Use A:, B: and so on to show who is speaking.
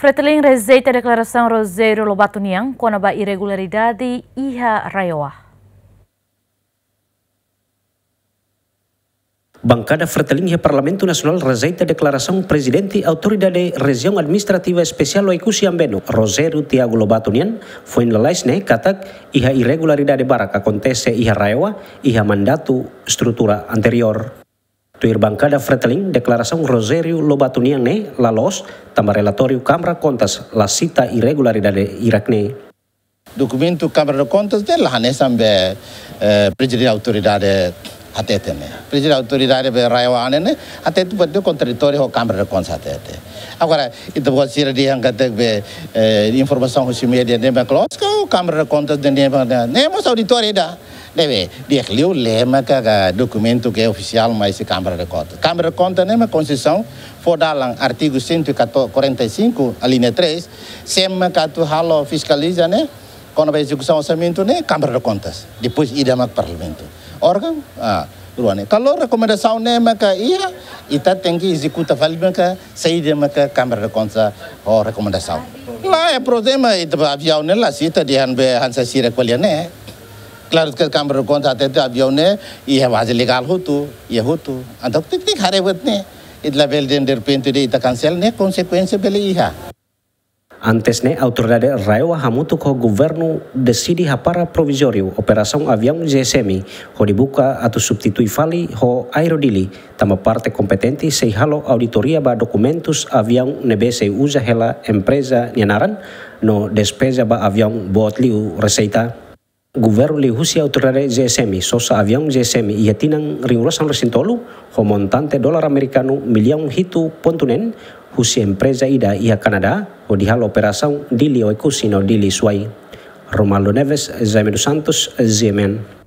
A: Fratelin rezeita declaração Rosério Lobato Niang quando a irregularidade iha raioa.
B: Bancada Fratelinha Parlamento Nacional rejeita a declaração presidente autoridade região administrativa especial Oikusi Ambeno, Rosero Tiago Lobato Nian, foi na Laisne, Katak, e a irregularidade barra que acontece e a Raiwa e a mandato estrutura anterior. Tuir bancada Rosario declaração Rosério la Lalos tama relatório Câmara Contas la cita irregularidade iracne.
C: Documento Câmara de Contas de la Hanesambe eh, presidente autoridade atete né. Presidente autoridade be raioane né, atete pode contraditório com Câmara de Contas atete. Agora, buat pode ser yang katak be eh, informação media se media de baclos, Câmara de Contas de nem nem auditório da. Quer lema que é documento que é oficial, mas é Câmara de Contas. Câmara de Contas nem é uma concessão, for artigo 145, a linha 3, sempre que tu halo fiscaliza, né? Quando vai execução orçamento, né? Câmara de Contas. Depois ida para o Parlamento. Órgão, ah, recomendação, Kalau rekomendasi ne maka iya ita tengi executa vale maka sei de maka Câmara de Contas ou recomendação Lá é problema ita avião nela se ita dihan be hansa sira qualia né. Clar că am răcont atâtea avioane, e vază legal hutu, e hutu. Antoc tic tic hare vătne. Id la bel den der penturi ita cancel ne consecuențe bele iha.
B: Antes ne autoridade raiwa Hamutu ko governo ha para provisorio operasaun avião GSM, ho dibuka atau substitui fali ho aerodili, tama parte kompetenti sei halo auditoria ba dokumentus avião nebese uza hela empresa nianaran no despesa ba avião botliu receita. Governo le Rusia otorare GSM, sosa avião GSM ia tinang ringrosan resintolu, ho montante dolar americano milion hitu pontunen, husi empresa ida ia Kanada, ho dihal operasaun dili oikusino dili suai. Romaldo Neves, Jaime Santos, Zemen.